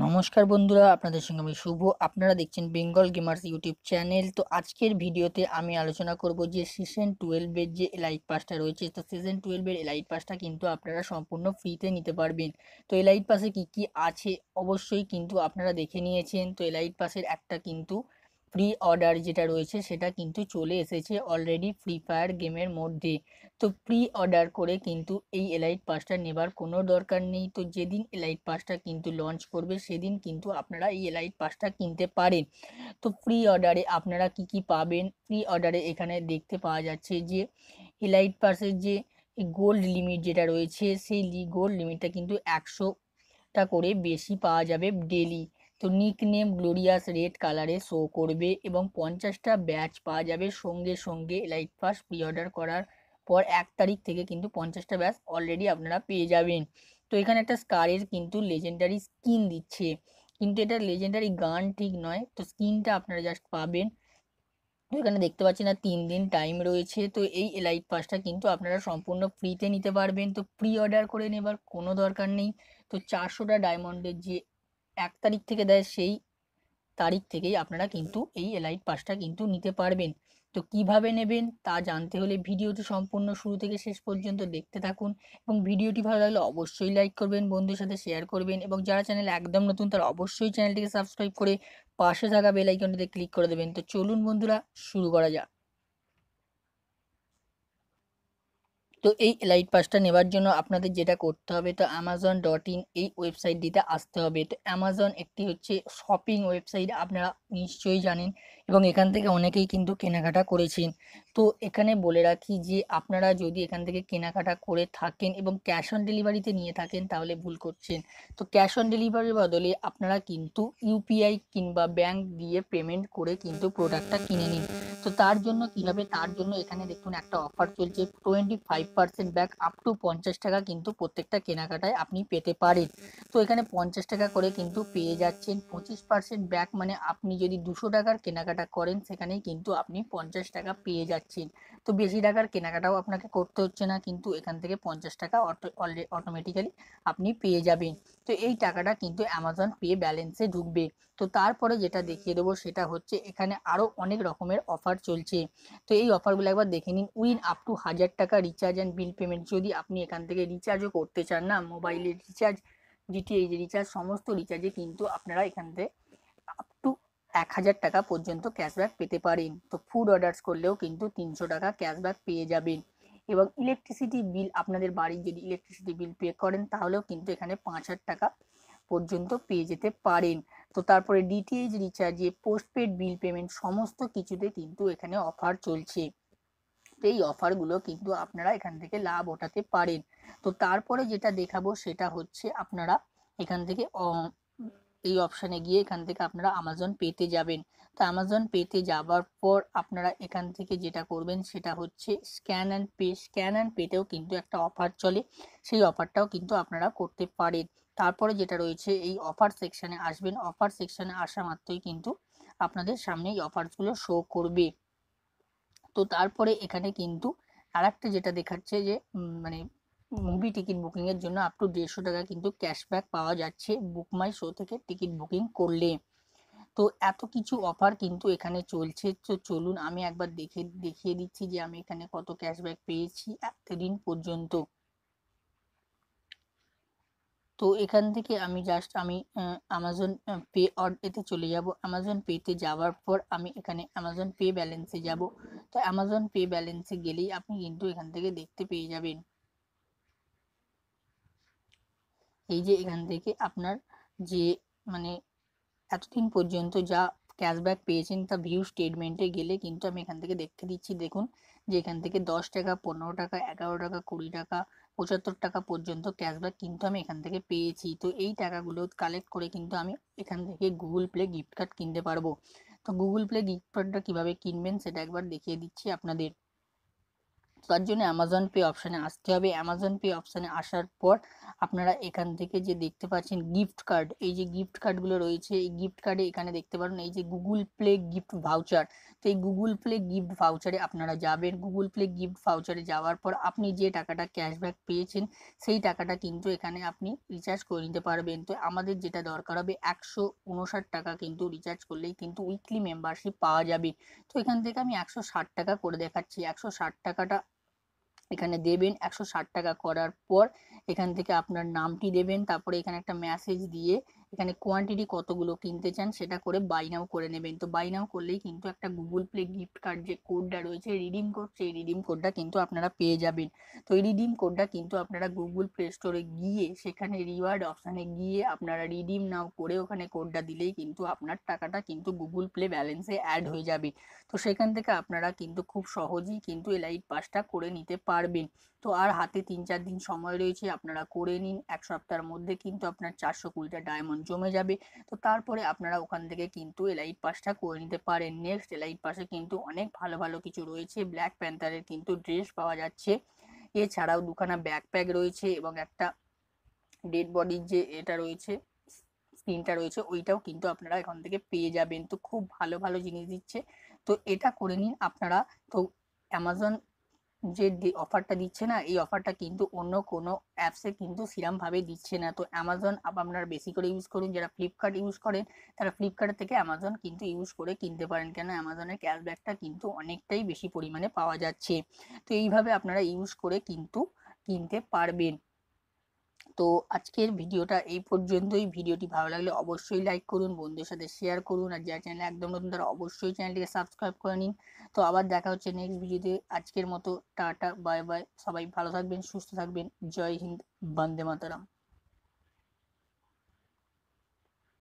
নমস্কার বন্ধুরা আপনাদের সঙ্গে আমি শুভ আপনারা দেখছেন বেঙ্গল গেমার্স ইউটিউব চ্যানেল তো আজকের ভিডিওতে আমি আলোচনা করব যে সিজন টুয়েলভের যে এলাইট পাসটা রয়েছে তো সিজন টুয়েলভের এলাইট পাসটা কিন্তু আপনারা সম্পূর্ণ ফ্রিতে নিতে পারবেন তো এলাইট পাসে কি কি আছে অবশ্যই কিন্তু আপনারা দেখে নিয়েছেন তো এলাইট পাসের একটা কিন্তু প্রি অর্ডার যেটা রয়েছে সেটা কিন্তু চলে এসেছে অলরেডি ফ্রি ফায়ার গেমের মধ্যে তো প্রি অর্ডার করে কিন্তু এই এলাইট পাসটা নেবার কোনো দরকার নেই তো যেদিন এলাইট পাসটা কিন্তু লঞ্চ করবে সেদিন কিন্তু আপনারা এই এলাইট পাসটা কিনতে পারেন তো প্রি অর্ডারে আপনারা কি কি পাবেন প্রি অর্ডারে এখানে দেখতে পাওয়া যাচ্ছে যে এলাইট পাসের যে গোল্ড লিমিট যেটা রয়েছে সেই গোল্ড লিমিটটা কিন্তু একশোটা করে বেশি পাওয়া যাবে ডেলি তো নিক নেম গ্লোরিয়াস রেড কালারে শো করবে এবং পঞ্চাশটা ব্যাচ পাওয়া যাবে সঙ্গে সঙ্গে লাইট ফার্স্ট প্রি অর্ডার করার পর এক তারিখ থেকে কিন্তু পঞ্চাশটা ব্যাচ অলরেডি আপনারা পেয়ে যাবেন তো এখানে একটা স্কারের কিন্তু লেজেন্ডারি স্কিন দিচ্ছে কিন্তু এটা লেজেন্ডারি গান ঠিক নয় তো স্কিনটা আপনারা জাস্ট পাবেন তো এখানে দেখতে পাচ্ছি না তিন দিন টাইম রয়েছে তো এই লাইট পাসটা কিন্তু আপনারা সম্পূর্ণ ফ্রিতে নিতে পারবেন তো প্রি অর্ডার করে নেবার কোনো দরকার নেই তো চারশোটা ডায়মন্ডের যে এক তারিখ থেকে দেয় সেই তারিখ থেকেই আপনারা কিন্তু এই এলাইট পাসটা কিন্তু নিতে পারবেন তো কিভাবে নেবেন তা জানতে হলে ভিডিওটি সম্পূর্ণ শুরু থেকে শেষ পর্যন্ত দেখতে থাকুন এবং ভিডিওটি ভালো লাগলে অবশ্যই লাইক করবেন বন্ধুর সাথে শেয়ার করবেন এবং যারা চ্যানেল একদম নতুন তারা অবশ্যই চ্যানেলটিকে সাবস্ক্রাইব করে পাশে থাকা বেলাইকনটিতে ক্লিক করে দেবেন তো চলুন বন্ধুরা শুরু করা যাক তো এই লাইট পাসটা নেবার জন্য আপনাদের যেটা করতে হবে তো অ্যামাজন ডট ইন এই ওয়েবসাইটটিতে আসতে হবে তো অ্যামাজন একটি হচ্ছে শপিং ওয়েবসাইট আপনারা নিশ্চয়ই জানেন এবং এখান থেকে অনেকেই কিন্তু কেনাকাটা করেছেন তো এখানে বলে রাখি যে আপনারা যদি এখান থেকে কেনাকাটা করে থাকেন এবং ক্যাশ অন ডেলিভারিতে নিয়ে থাকেন তাহলে ভুল করছেন তো ক্যাশ অন ডেলিভারির বদলে আপনারা কিন্তু ইউপিআই কিংবা ব্যাংক দিয়ে পেমেন্ট করে কিন্তু প্রোডাক্টটা কিনে নিন তো তার জন্য কীভাবে তার জন্য এখানে দেখুন একটা অফার চলছে twenty five percent back up to পঞ্চাশ টাকা কিন্তু প্রত্যেকটা কেনাকাটায় আপনি পেতে পারেন তো এখানে পঞ্চাশ টাকা করে কিন্তু পেয়ে যাচ্ছেন পঁচিশ পার্সেন্ট ব্যাক মানে আপনি যদি দুশো টাকার কেনাকাটা কেনাকাটা করেন সেখানেই কিন্তু আপনি পঞ্চাশ টাকা পেয়ে যাচ্ছেন তো বেশি টাকার কেনাকাটাও আপনাকে করতে হচ্ছে না কিন্তু এখান থেকে পঞ্চাশ টাকা অটোমেটিক্যালি আপনি পেয়ে যাবেন তো এই টাকাটা কিন্তু অ্যামাজন পে ব্যালেন্সে ঢুকবে তো তারপরে যেটা দেখিয়ে দেবো সেটা হচ্ছে এখানে আরও অনেক রকমের অফার চলছে তো এই অফারগুলো একবার দেখে নিন উইন আপ টু হাজার টাকা রিচার্জ অ্যান্ড বিল পেমেন্ট যদি আপনি এখান থেকে রিচার্জও করতে চান না মোবাইলের রিচার্জ ডিটিএইচ রিচার্জ সমস্ত রিচার্জে কিন্তু আপনারা এখান থেকে এক হাজার টাকা পর্যন্ত ক্যাশব্যাক পেতে পারেন তো ফুড অর্ডার্স করলেও কিন্তু তিনশো টাকা ক্যাশব্যাক পেয়ে যাবেন এবং ইলেকট্রিসিটি বিল আপনাদের বাড়ির যদি ইলেকট্রিসিটি বিল পে করেন তাহলেও কিন্তু এখানে পাঁচ হাজার টাকা পর্যন্ত পেয়ে যেতে পারেন তো তারপরে ডিটিএইচ রিচার্জে পোস্টপেড বিল পেমেন্ট সমস্ত কিছুতে কিন্তু এখানে অফার চলছে তো এই অফারগুলো কিন্তু আপনারা এখান থেকে লাভ ওঠাতে পারেন তো তারপরে যেটা দেখাবো সেটা হচ্ছে আপনারা এখান থেকে এই অপশানে গিয়ে এখান থেকে আপনারা আমাজন পেতে যাবেন তো আমাজন পেতে যাবার পর আপনারা এখান থেকে যেটা করবেন সেটা হচ্ছে scan and pay scan and পেতেও কিন্তু একটা অফার চলে সেই অফারটাও কিন্তু আপনারা করতে পারেন তারপরে যেটা রয়েছে এই অফার সেকশানে আসবেন অফার সেকশানে আসা মাত্রই কিন্তু আপনাদের সামনে এই অফারগুলো শো করবে তো তারপরে এখানে কিন্তু আর একটা যেটা দেখাচ্ছে যে মানে মুভি টিকিট বুকিংয়ের জন্য আপ টু দেড়শো টাকা কিন্তু ক্যাশব্যাক পাওয়া যাচ্ছে বুক মাই শো থেকে টিকিট বুকিং করলে তো এত কিছু অফার কিন্তু এখানে চলছে তো চলুন আমি একবার দেখে দেখিয়ে দিচ্ছি যে আমি এখানে কত ক্যাশব্যাক পেয়েছি এতদিন পর্যন্ত তো এখান থেকে আমি জাস্ট আমি আমাজন পে অর এতে চলে যাব অ্যামাজন পেতে যাওয়ার পর আমি এখানে অ্যামাজন পে ব্যালেন্সে যাব তো অ্যামাজন পে ব্যালেন্সে গেলেই আপনি কিন্তু এখান থেকে দেখতে পেয়ে যাবেন এই যে এখান থেকে আপনার যে মানে এতদিন পর্যন্ত যা ক্যাশব্যাক পেয়েছেন তা ভিউ স্টেটমেন্টে গেলে কিন্তু আমি এখান থেকে দেখতে দিচ্ছি দেখুন যে এখান থেকে দশ টাকা পনেরো টাকা এগারো টাকা কুড়ি টাকা পঁচাত্তর টাকা পর্যন্ত ক্যাশব্যাক কিন্তু আমি এখান থেকে পেয়েছি তো এই টাকাগুলো কালেক্ট করে কিন্তু আমি এখান থেকে গুগল প্লে গিফট কার্ড কিনতে পারবো তো গুগল প্লে গিফট কার্ডটা কীভাবে কিনবেন সেটা একবার দেখিয়ে দিচ্ছি আপনাদের তার জন্য অ্যামাজন পে অপশানে আসতে হবে অ্যামাজন পে অপশানে আসার পর আপনারা এখান থেকে যে দেখতে পাচ্ছেন গিফট কার্ড এই যে গিফট কার্ডগুলো রয়েছে এই গিফট কার্ডে এখানে দেখতে পারেন এই যে গুগল প্লে গিফট ভাউচার তো এই গুগল প্লে গিফট ভাউচারে আপনারা যাবেন গুগল প্লে গিফট ভাউচারে যাওয়ার পর আপনি যে টাকাটা ক্যাশব্যাক পেয়েছেন সেই টাকাটা কিন্তু এখানে আপনি রিচার্জ করে নিতে পারবেন তো আমাদের যেটা দরকার হবে একশো উনষাট টাকা কিন্তু রিচার্জ করলেই কিন্তু উইকলি মেম্বারশিপ পাওয়া যাবে তো এখান থেকে আমি একশো ষাট টাকা করে দেখাচ্ছি একশো ষাট টাকাটা এখানে দেবেন একশো টাকা করার পর এখান থেকে আপনার নামটি দেবেন তারপরে এখানে একটা মেসেজ দিয়ে এখানে কোয়ান্টিটি কতগুলো কিনতে চান সেটা করে বাই নাও করে নেবেন তো বাই নাও করলেই কিন্তু একটা গুগল প্লে গিফট কার্ড যে কোডটা রয়েছে রিডিম কোড সেই রিডিম কোডটা কিন্তু আপনারা পেয়ে যাবেন তো এই রিডিম কোডটা কিন্তু আপনারা গুগল প্লে স্টোরে গিয়ে সেখানে রিওয়ার্ড অপশানে গিয়ে আপনারা রিডিম নাও করে ওখানে কোডটা দিলেই কিন্তু আপনার টাকাটা কিন্তু গুগল প্লে ব্যালেন্সে অ্যাড হয়ে যাবে তো সেখান থেকে আপনারা কিন্তু খুব সহজেই কিন্তু এলআইট পাসটা করে নিতে পারবেন তো আর হাতে তিন চার দিন সময় রয়েছে আপনারা করে নিন এক সপ্তাহের মধ্যে কিন্তু আপনার চারশো কুড়িটা ডায়মন্ড জমে যাবে তো তারপরে আপনারা ওখান থেকে কিন্তু এলাইট পাসটা করে নিতে পারেন নেক্সট এলাইট পাসে কিন্তু অনেক ভালো ভালো কিছু রয়েছে ব্ল্যাক প্যান্থারের কিন্তু ড্রেস পাওয়া যাচ্ছে এছাড়াও দুখানা ব্যাকপ্যাক রয়েছে এবং একটা ডেড বডির যে এটা রয়েছে স্ক্রিনটা রয়েছে ওইটাও কিন্তু আপনারা এখান থেকে পেয়ে যাবেন তো খুব ভালো ভালো জিনিস দিচ্ছে তো এটা করে নিন আপনারা তো অ্যামাজন যে অফারটা দিচ্ছে না এই অফারটা কিন্তু অন্য কোনো অ্যাপসে কিন্তু সেরমভাবে দিচ্ছে না তো অ্যামাজন আপনারা বেশি করে ইউজ করুন যারা ফ্লিপকার্ট ইউজ করেন তারা ফ্লিপকার্ট থেকে অ্যামাজন কিন্তু ইউজ করে কিনতে পারেন কেন অ্যামাজনের ক্যাশব্যাকটা কিন্তু অনেকটাই বেশি পরিমাণে পাওয়া যাচ্ছে তো এইভাবে আপনারা ইউজ করে কিন্তু কিনতে পারবেন তো আজকের ভিডিওটা এই পর্যন্তই ভিডিওটি ভালো লাগলে অবশ্যই লাইক করুন বন্ধুদের সাথে শেয়ার করুন আর যে চ্যানেলে একদম নতুন তারা অবশ্যই চ্যানেলটিকে সাবস্ক্রাইব করে নিন তো আবার দেখা হচ্ছে নেক্সট ভিডিওতে আজকের মতো টাটা বাই বাই সবাই ভালো থাকবেন সুস্থ থাকবেন জয় হিন্দ বন্দে মাতারাম